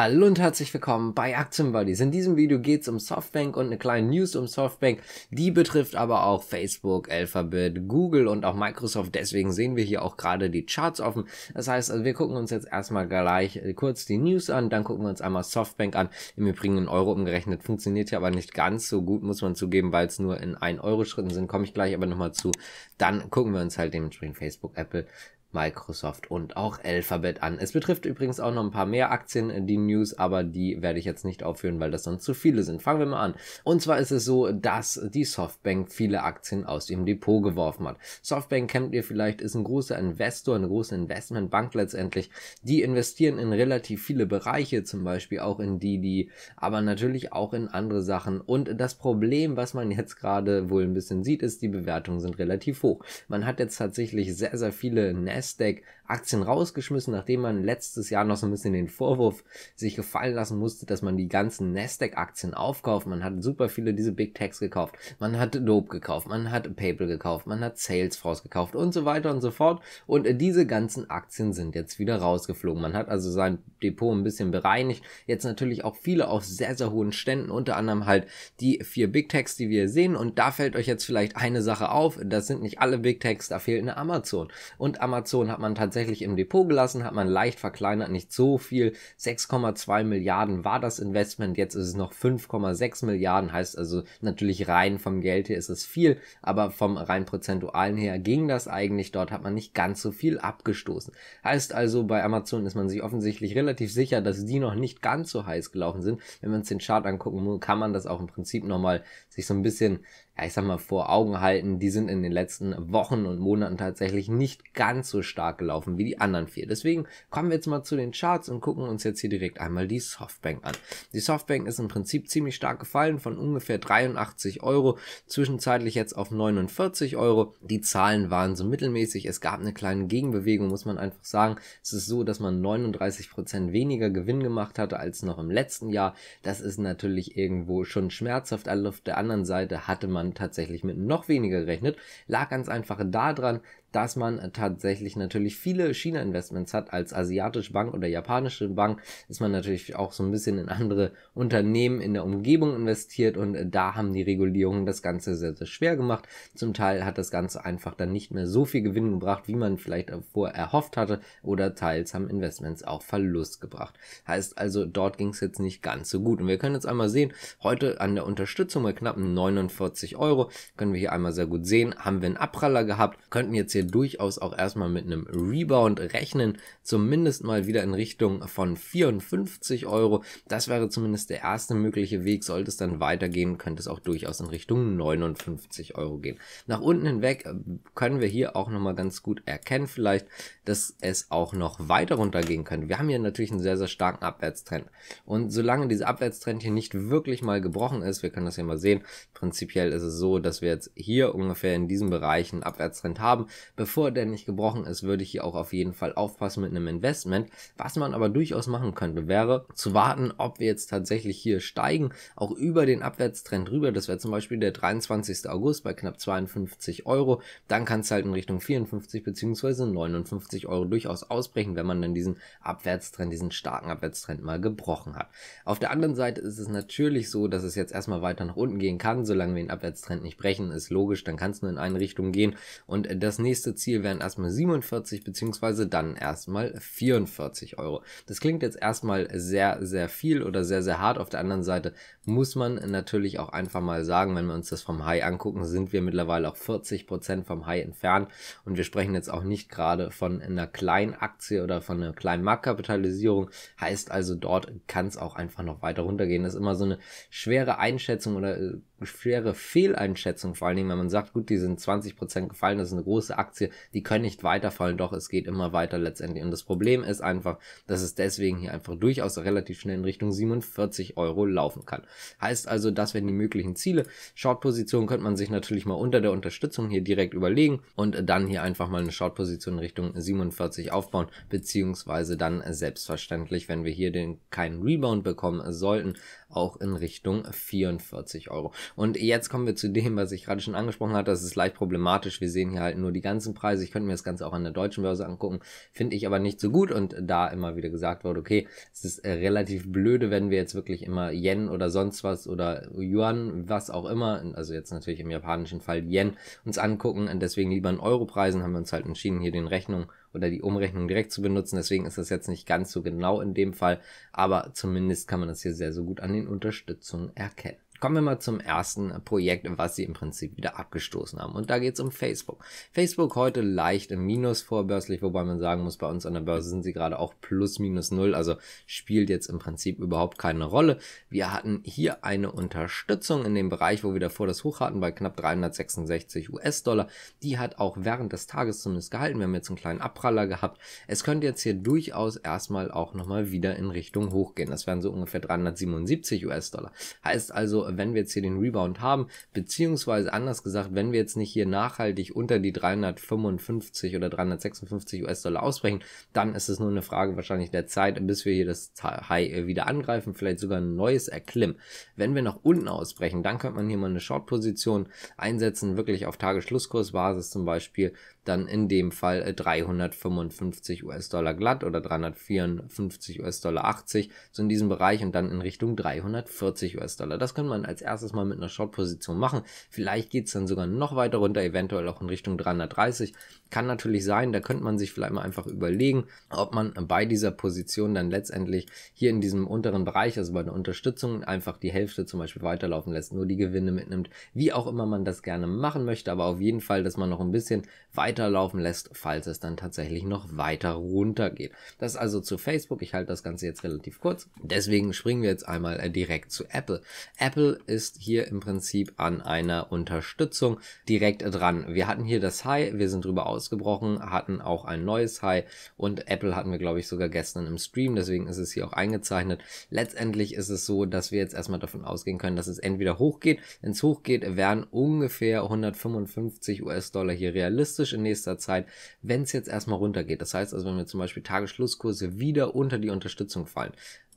Hallo und herzlich willkommen bei Aktienbuddies. In diesem Video geht es um Softbank und eine kleine News um Softbank. Die betrifft aber auch Facebook, Alphabet, Google und auch Microsoft. Deswegen sehen wir hier auch gerade die Charts offen. Das heißt, also wir gucken uns jetzt erstmal gleich äh, kurz die News an, dann gucken wir uns einmal Softbank an. Im Übrigen in Euro umgerechnet funktioniert ja aber nicht ganz so gut, muss man zugeben, weil es nur in 1 Euro Schritten sind. Komme ich gleich aber nochmal zu. Dann gucken wir uns halt dementsprechend Facebook, Apple, Microsoft und auch Alphabet an. Es betrifft übrigens auch noch ein paar mehr Aktien, äh, die News, aber die werde ich jetzt nicht aufführen, weil das sonst zu viele sind. Fangen wir mal an. Und zwar ist es so, dass die Softbank viele Aktien aus dem Depot geworfen hat. Softbank kennt ihr vielleicht, ist ein großer Investor, eine große Investmentbank letztendlich. Die investieren in relativ viele Bereiche, zum Beispiel auch in die, die, aber natürlich auch in andere Sachen. Und das Problem, was man jetzt gerade wohl ein bisschen sieht, ist, die Bewertungen sind relativ hoch. Man hat jetzt tatsächlich sehr, sehr viele Net Nasdaq Aktien rausgeschmissen, nachdem man letztes Jahr noch so ein bisschen den Vorwurf sich gefallen lassen musste, dass man die ganzen Nasdaq Aktien aufkauft. Man hat super viele diese Big Techs gekauft. Man hat Dope gekauft, man hat PayPal gekauft, man hat Salesforce gekauft und so weiter und so fort. Und diese ganzen Aktien sind jetzt wieder rausgeflogen. Man hat also sein Depot ein bisschen bereinigt. Jetzt natürlich auch viele auf sehr, sehr hohen Ständen, unter anderem halt die vier Big Techs, die wir sehen. Und da fällt euch jetzt vielleicht eine Sache auf. Das sind nicht alle Big Techs, da fehlt eine Amazon. Und Amazon Informationen hat man tatsächlich im Depot gelassen, hat man leicht verkleinert, nicht so viel. 6,2 Milliarden war das Investment, jetzt ist es noch 5,6 Milliarden, heißt also natürlich rein vom Geld her ist es viel, aber vom rein prozentualen her ging das eigentlich, dort hat man nicht ganz so viel abgestoßen. Heißt also, bei Amazon ist man sich offensichtlich relativ sicher, dass die noch nicht ganz so heiß gelaufen sind. Wenn wir uns den Chart angucken, kann man das auch im Prinzip nochmal sich so ein bisschen ja, ich sag mal, vor Augen halten, die sind in den letzten Wochen und Monaten tatsächlich nicht ganz so stark gelaufen wie die anderen vier. Deswegen kommen wir jetzt mal zu den Charts und gucken uns jetzt hier direkt einmal die Softbank an. Die Softbank ist im Prinzip ziemlich stark gefallen von ungefähr 83 Euro, zwischenzeitlich jetzt auf 49 Euro. Die Zahlen waren so mittelmäßig. Es gab eine kleine Gegenbewegung, muss man einfach sagen. Es ist so, dass man 39% Prozent weniger Gewinn gemacht hatte als noch im letzten Jahr. Das ist natürlich irgendwo schon schmerzhaft. Auf der anderen Seite hatte man tatsächlich mit noch weniger gerechnet. Lag ganz einfach daran, dass man tatsächlich natürlich viele China-Investments hat. Als asiatische Bank oder japanische Bank ist man natürlich auch so ein bisschen in andere Unternehmen in der Umgebung investiert und äh, da haben die Regulierungen das Ganze sehr, sehr schwer gemacht. Zum Teil hat das Ganze einfach dann nicht mehr so viel Gewinn gebracht, wie man vielleicht vorher erhofft hatte oder teils haben Investments auch Verlust gebracht. Heißt also, dort ging es jetzt nicht ganz so gut. Und wir können jetzt einmal sehen, heute an der Unterstützung bei knappen 49 Euro, können wir hier einmal sehr gut sehen, haben wir einen Abpraller gehabt, könnten jetzt hier hier durchaus auch erstmal mit einem Rebound rechnen, zumindest mal wieder in Richtung von 54 Euro. Das wäre zumindest der erste mögliche Weg. Sollte es dann weitergehen, könnte es auch durchaus in Richtung 59 Euro gehen. Nach unten hinweg äh, können wir hier auch nochmal ganz gut erkennen vielleicht, dass es auch noch weiter runtergehen könnte. Wir haben hier natürlich einen sehr, sehr starken Abwärtstrend. Und solange dieser Abwärtstrend hier nicht wirklich mal gebrochen ist, wir können das hier mal sehen, prinzipiell ist es so, dass wir jetzt hier ungefähr in diesem Bereich einen Abwärtstrend haben. Bevor der nicht gebrochen ist, würde ich hier auch auf jeden Fall aufpassen mit einem Investment. Was man aber durchaus machen könnte, wäre zu warten, ob wir jetzt tatsächlich hier steigen, auch über den Abwärtstrend rüber. Das wäre zum Beispiel der 23. August bei knapp 52 Euro. Dann kann es halt in Richtung 54 bzw. 59 Euro durchaus ausbrechen, wenn man dann diesen Abwärtstrend, diesen starken Abwärtstrend mal gebrochen hat. Auf der anderen Seite ist es natürlich so, dass es jetzt erstmal weiter nach unten gehen kann, solange wir den Abwärtstrend nicht brechen, ist logisch, dann kann es nur in eine Richtung gehen. Und das nächste nächste Ziel wären erstmal 47 beziehungsweise dann erstmal 44 Euro. Das klingt jetzt erstmal sehr, sehr viel oder sehr, sehr hart. Auf der anderen Seite muss man natürlich auch einfach mal sagen, wenn wir uns das vom High angucken, sind wir mittlerweile auch 40% Prozent vom High entfernt. Und wir sprechen jetzt auch nicht gerade von einer kleinen Aktie oder von einer kleinen Marktkapitalisierung. Heißt also, dort kann es auch einfach noch weiter runtergehen. Das ist immer so eine schwere Einschätzung oder äh, schwere Fehleinschätzung, vor allen Dingen, wenn man sagt, gut, die sind 20% Prozent gefallen, das ist eine große Aktie Aktie, die können nicht weiterfallen, doch es geht immer weiter letztendlich. Und das Problem ist einfach, dass es deswegen hier einfach durchaus relativ schnell in Richtung 47 Euro laufen kann. Heißt also, das wären die möglichen Ziele. Short-Position könnte man sich natürlich mal unter der Unterstützung hier direkt überlegen und dann hier einfach mal eine Short-Position in Richtung 47 aufbauen, beziehungsweise dann selbstverständlich, wenn wir hier den keinen Rebound bekommen sollten, auch in Richtung 44 Euro. Und jetzt kommen wir zu dem, was ich gerade schon angesprochen hatte, das ist leicht problematisch. Wir sehen hier halt nur die ganze ganzen Preise. Ich könnte mir das Ganze auch an der deutschen Börse angucken. Finde ich aber nicht so gut. Und da immer wieder gesagt wurde, okay, es ist äh, relativ blöde, wenn wir jetzt wirklich immer Yen oder sonst was oder Yuan, was auch immer, also jetzt natürlich im japanischen Fall Yen, uns angucken. Und deswegen lieber in euro haben wir uns halt entschieden, hier den Rechnung oder die Umrechnung direkt zu benutzen. Deswegen ist das jetzt nicht ganz so genau in dem Fall, aber zumindest kann man das hier sehr, sehr gut an den Unterstützungen erkennen. Kommen wir mal zum ersten Projekt, was sie im Prinzip wieder abgestoßen haben. Und da geht es um Facebook. Facebook heute leicht im Minus vorbörslich, wobei man sagen muss, bei uns an der Börse sind sie gerade auch plus minus null, also spielt jetzt im Prinzip überhaupt keine Rolle. Wir hatten hier eine Unterstützung in dem Bereich, wo wir davor das Hoch hatten, bei knapp 366 US-Dollar. Die hat auch während des Tages zumindest gehalten. Wir haben jetzt einen kleinen Abpraller gehabt. Es könnte jetzt hier durchaus erstmal auch nochmal wieder in Richtung hoch gehen. Das wären so ungefähr 377 US-Dollar. Heißt also, wenn wir jetzt hier den Rebound haben, beziehungsweise anders gesagt, wenn wir jetzt nicht hier nachhaltig unter die 355 oder 356 US-Dollar ausbrechen, dann ist es nur eine Frage wahrscheinlich der Zeit, bis wir hier das High wieder angreifen, vielleicht sogar ein neues erklimmen. Wenn wir nach unten ausbrechen, dann könnte man hier mal eine Short-Position einsetzen, wirklich auf Tagesschlusskursbasis zum Beispiel dann in dem Fall 355 äh, US-Dollar glatt oder 354 US-Dollar 80, so in diesem Bereich und dann in Richtung 340 US-Dollar. Das könnte man als erstes mal mit einer Short-Position machen. Vielleicht geht es dann sogar noch weiter runter, eventuell auch in Richtung 330. Kann natürlich sein, da könnte man sich vielleicht mal einfach überlegen, ob man bei dieser Position dann letztendlich hier in diesem unteren Bereich, also bei der Unterstützung, einfach die Hälfte zum Beispiel weiterlaufen lässt, nur die Gewinne mitnimmt, wie auch immer man das gerne machen möchte, aber auf jeden Fall, dass man noch ein bisschen weiter weiterlaufen lässt, falls es dann tatsächlich noch weiter runter geht. Das also zu Facebook. Ich halte das Ganze jetzt relativ kurz. Deswegen springen wir jetzt einmal äh, direkt zu Apple. Apple ist hier im Prinzip an einer Unterstützung direkt dran. Wir hatten hier das High, wir sind drüber ausgebrochen, hatten auch ein neues High und Apple hatten wir, glaube ich, sogar gestern im Stream. Deswegen ist es hier auch eingezeichnet. Letztendlich ist es so, dass wir jetzt erstmal davon ausgehen können, dass es entweder hochgeht. Wenn es hochgeht, werden ungefähr 155 US-Dollar hier realistisch in nächster Zeit, wenn es jetzt erstmal runtergeht. Das heißt also, wenn wir zum Beispiel Tagesschlusskurse wieder unter die Unterstützung fallen,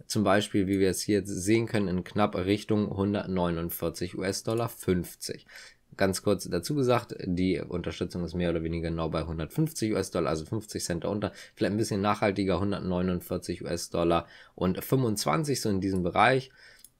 zum Beispiel, wie wir es hier sehen können, in knapp Richtung 149 US-Dollar 50 ganz kurz dazu gesagt, die Unterstützung ist mehr oder weniger genau bei 150 US-Dollar, also 50 Cent darunter, vielleicht ein bisschen nachhaltiger, 149 US-Dollar und 25 so in diesem Bereich.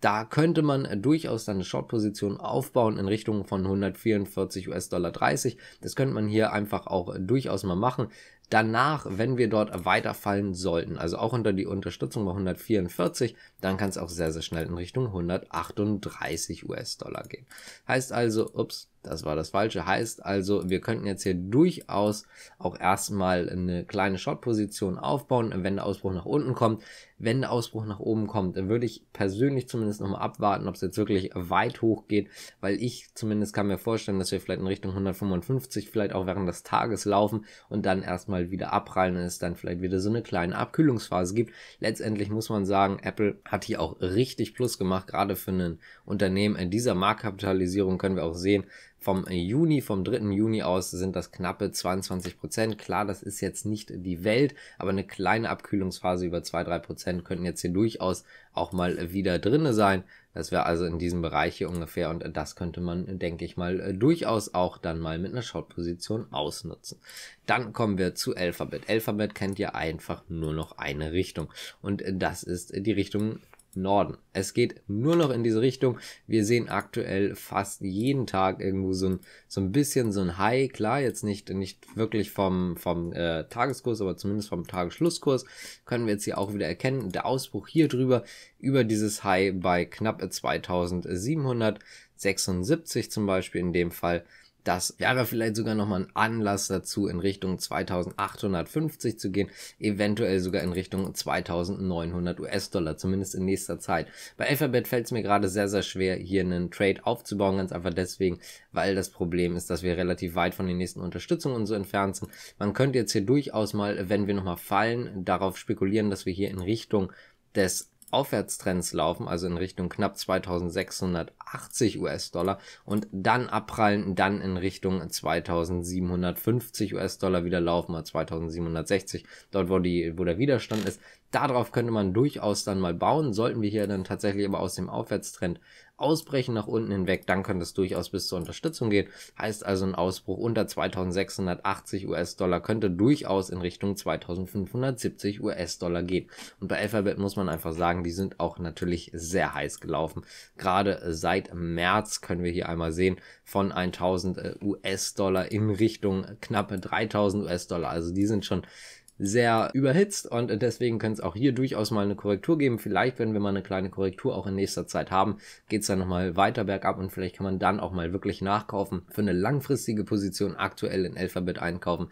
Da könnte man äh, durchaus dann eine Short-Position aufbauen in Richtung von 144 US-Dollar 30. Das könnte man hier einfach auch äh, durchaus mal machen. Danach, wenn wir dort weiterfallen sollten, also auch unter die Unterstützung bei 144, dann kann es auch sehr, sehr schnell in Richtung 138 US-Dollar gehen. Heißt also, ups, das war das Falsche, heißt also, wir könnten jetzt hier durchaus auch erstmal eine kleine Short-Position aufbauen, wenn der Ausbruch nach unten kommt wenn der Ausbruch nach oben kommt, dann würde ich persönlich zumindest nochmal abwarten, ob es jetzt wirklich weit hoch geht, weil ich zumindest kann mir vorstellen, dass wir vielleicht in Richtung 155 vielleicht auch während des Tages laufen und dann erstmal wieder abprallen und es dann vielleicht wieder so eine kleine Abkühlungsphase gibt. Letztendlich muss man sagen, Apple hat hier auch richtig Plus gemacht, gerade für ein Unternehmen in dieser Marktkapitalisierung können wir auch sehen, vom Juni, vom 3. Juni aus sind das knappe 22 Prozent. Klar, das ist jetzt nicht die Welt, aber eine kleine Abkühlungsphase über 2-3 Prozent könnten jetzt hier durchaus auch mal wieder drinne sein. Das wäre also in diesem Bereich hier ungefähr und das könnte man, denke ich mal, durchaus auch dann mal mit einer Short-Position ausnutzen. Dann kommen wir zu Alphabet. Alphabet kennt ja einfach nur noch eine Richtung und das ist die Richtung Norden. Es geht nur noch in diese Richtung. Wir sehen aktuell fast jeden Tag irgendwo so ein, so ein bisschen so ein High. Klar, jetzt nicht, nicht wirklich vom, vom äh, Tageskurs, aber zumindest vom Tagesschlusskurs können wir jetzt hier auch wieder erkennen. Der Ausbruch hier drüber, über dieses High bei knapp 2776 zum Beispiel in dem Fall. Das wäre vielleicht sogar nochmal ein Anlass dazu, in Richtung 2850 zu gehen, eventuell sogar in Richtung 2900 US-Dollar, zumindest in nächster Zeit. Bei Alphabet fällt es mir gerade sehr, sehr schwer, hier einen Trade aufzubauen, ganz einfach deswegen, weil das Problem ist, dass wir relativ weit von den nächsten Unterstützungen und so entfernt sind. Man könnte jetzt hier durchaus mal, wenn wir nochmal fallen, darauf spekulieren, dass wir hier in Richtung des Aufwärtstrends laufen, also in Richtung knapp 2680 US-Dollar und dann abprallen, dann in Richtung 2750 US-Dollar wieder laufen, oder 2760, dort wo, die, wo der Widerstand ist. Darauf könnte man durchaus dann mal bauen, sollten wir hier dann tatsächlich aber aus dem Aufwärtstrend ausbrechen nach unten hinweg, dann könnte es durchaus bis zur Unterstützung gehen. Heißt also, ein Ausbruch unter 2680 US-Dollar könnte durchaus in Richtung 2570 US-Dollar gehen. Und bei Alphabet muss man einfach sagen, die sind auch natürlich sehr heiß gelaufen. Gerade seit März können wir hier einmal sehen, von 1000 äh, US-Dollar in Richtung knappe 3000 US-Dollar. Also die sind schon sehr überhitzt und deswegen kann es auch hier durchaus mal eine Korrektur geben. Vielleicht, wenn wir mal eine kleine Korrektur auch in nächster Zeit haben, geht es dann nochmal weiter bergab und vielleicht kann man dann auch mal wirklich nachkaufen. Für eine langfristige Position aktuell in Alphabet einkaufen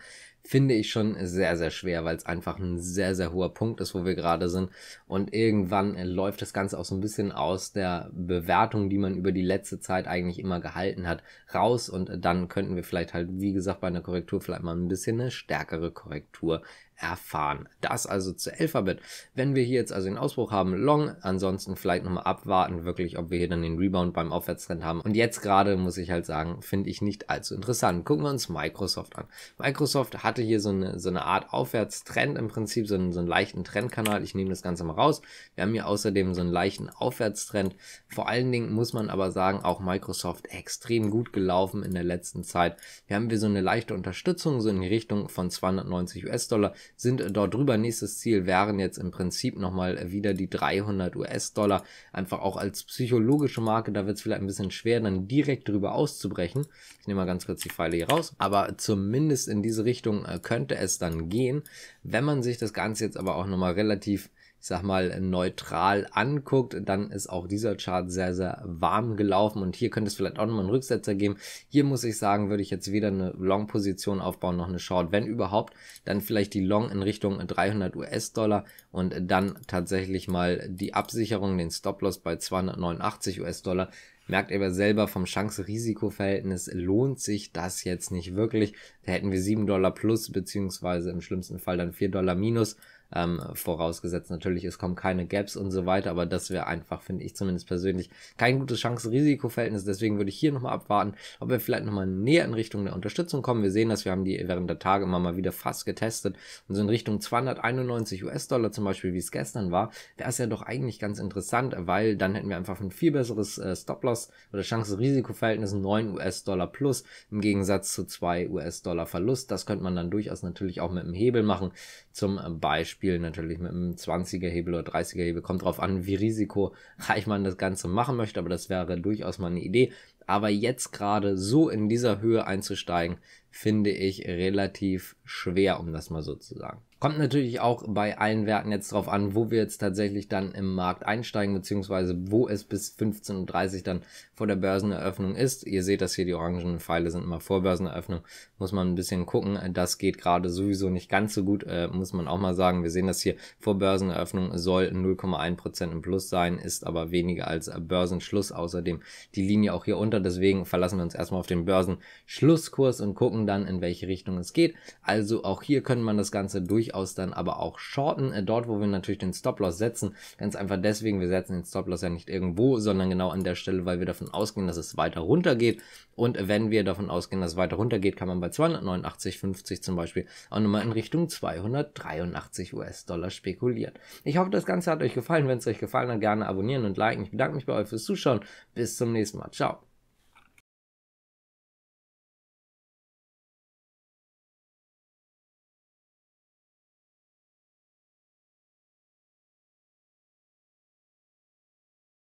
finde ich schon sehr, sehr schwer, weil es einfach ein sehr, sehr hoher Punkt ist, wo wir gerade sind. Und irgendwann äh, läuft das Ganze auch so ein bisschen aus der Bewertung, die man über die letzte Zeit eigentlich immer gehalten hat, raus. Und äh, dann könnten wir vielleicht halt, wie gesagt, bei einer Korrektur vielleicht mal ein bisschen eine stärkere Korrektur erfahren. Das also zu Alphabet. Wenn wir hier jetzt also den Ausbruch haben, Long, ansonsten vielleicht nochmal abwarten, wirklich, ob wir hier dann den Rebound beim Aufwärtstrend haben. Und jetzt gerade, muss ich halt sagen, finde ich nicht allzu interessant. Gucken wir uns Microsoft an. Microsoft hatte hatte hier so eine, so eine Art Aufwärtstrend im Prinzip, so einen, so einen leichten Trendkanal. Ich nehme das Ganze mal raus. Wir haben hier außerdem so einen leichten Aufwärtstrend. Vor allen Dingen muss man aber sagen, auch Microsoft extrem gut gelaufen in der letzten Zeit. Hier haben wir so eine leichte Unterstützung, so in die Richtung von 290 US-Dollar, sind dort drüber. Nächstes Ziel wären jetzt im Prinzip nochmal wieder die 300 US-Dollar. Einfach auch als psychologische Marke, da wird es vielleicht ein bisschen schwer, dann direkt drüber auszubrechen. Ich nehme mal ganz kurz die Pfeile hier raus. Aber zumindest in diese Richtung äh, könnte es dann gehen. Wenn man sich das Ganze jetzt aber auch nochmal relativ ich sag mal, neutral anguckt, dann ist auch dieser Chart sehr, sehr warm gelaufen und hier könnte es vielleicht auch nochmal einen Rücksetzer geben. Hier muss ich sagen, würde ich jetzt weder eine Long-Position aufbauen noch eine Short. Wenn überhaupt, dann vielleicht die Long in Richtung 300 US-Dollar und dann tatsächlich mal die Absicherung, den Stop-Loss bei 289 US-Dollar merkt ihr aber selber vom Chance-Risiko-Verhältnis lohnt sich das jetzt nicht wirklich. Da hätten wir 7 Dollar plus, beziehungsweise im schlimmsten Fall dann 4 Dollar minus. Ähm, vorausgesetzt natürlich, es kommen keine Gaps und so weiter, aber das wäre einfach, finde ich zumindest persönlich, kein gutes Chance-Risiko-Verhältnis. Deswegen würde ich hier nochmal abwarten, ob wir vielleicht nochmal näher in Richtung der Unterstützung kommen. Wir sehen das, wir haben die während der Tage immer mal wieder fast getestet und so in Richtung 291 US-Dollar zum Beispiel, wie es gestern war, wäre es ja doch eigentlich ganz interessant, weil dann hätten wir einfach ein viel besseres äh, Stop-Loss oder Chance-Risiko-Verhältnis 9 US-Dollar plus im Gegensatz zu 2 US-Dollar Verlust. Das könnte man dann durchaus natürlich auch mit einem Hebel machen. Zum Beispiel natürlich mit einem 20er Hebel oder 30er Hebel. Kommt drauf an, wie risikoreich man das Ganze machen möchte, aber das wäre durchaus mal eine Idee. Aber jetzt gerade so in dieser Höhe einzusteigen, finde ich relativ schwer, um das mal so zu sagen. Kommt natürlich auch bei allen Werten jetzt drauf an, wo wir jetzt tatsächlich dann im Markt einsteigen, beziehungsweise wo es bis 15.30 Uhr dann vor der Börseneröffnung ist. Ihr seht das hier, die orangenen Pfeile sind immer vor Börseneröffnung. Muss man ein bisschen gucken. Das geht gerade sowieso nicht ganz so gut, äh, muss man auch mal sagen. Wir sehen das hier, vor Börseneröffnung soll 0,1% im Plus sein, ist aber weniger als Börsenschluss. Außerdem die Linie auch hier unter Jahre. Deswegen verlassen wir uns erstmal auf den Börsenschlusskurs und gucken dann, in welche Richtung es geht. Also auch hier könnte man das Ganze durchaus dann aber auch shorten. Äh, dort, wo wir natürlich den Stop-Loss setzen, ganz einfach deswegen, wir setzen den Stop-Loss ja nicht irgendwo, sondern genau an der Stelle, weil wir davon ausgehen, dass es weiter runtergeht. Und wenn wir davon ausgehen, dass es weiter runtergeht, kann man bei 289,50 zum Beispiel auch nochmal in Richtung 283 US-Dollar spekulieren. Ich hoffe, das Ganze hat euch gefallen. Wenn es euch gefallen hat, gerne abonnieren und liken. Ich bedanke mich bei euch fürs Zuschauen. Bis zum nächsten Mal. Ciao.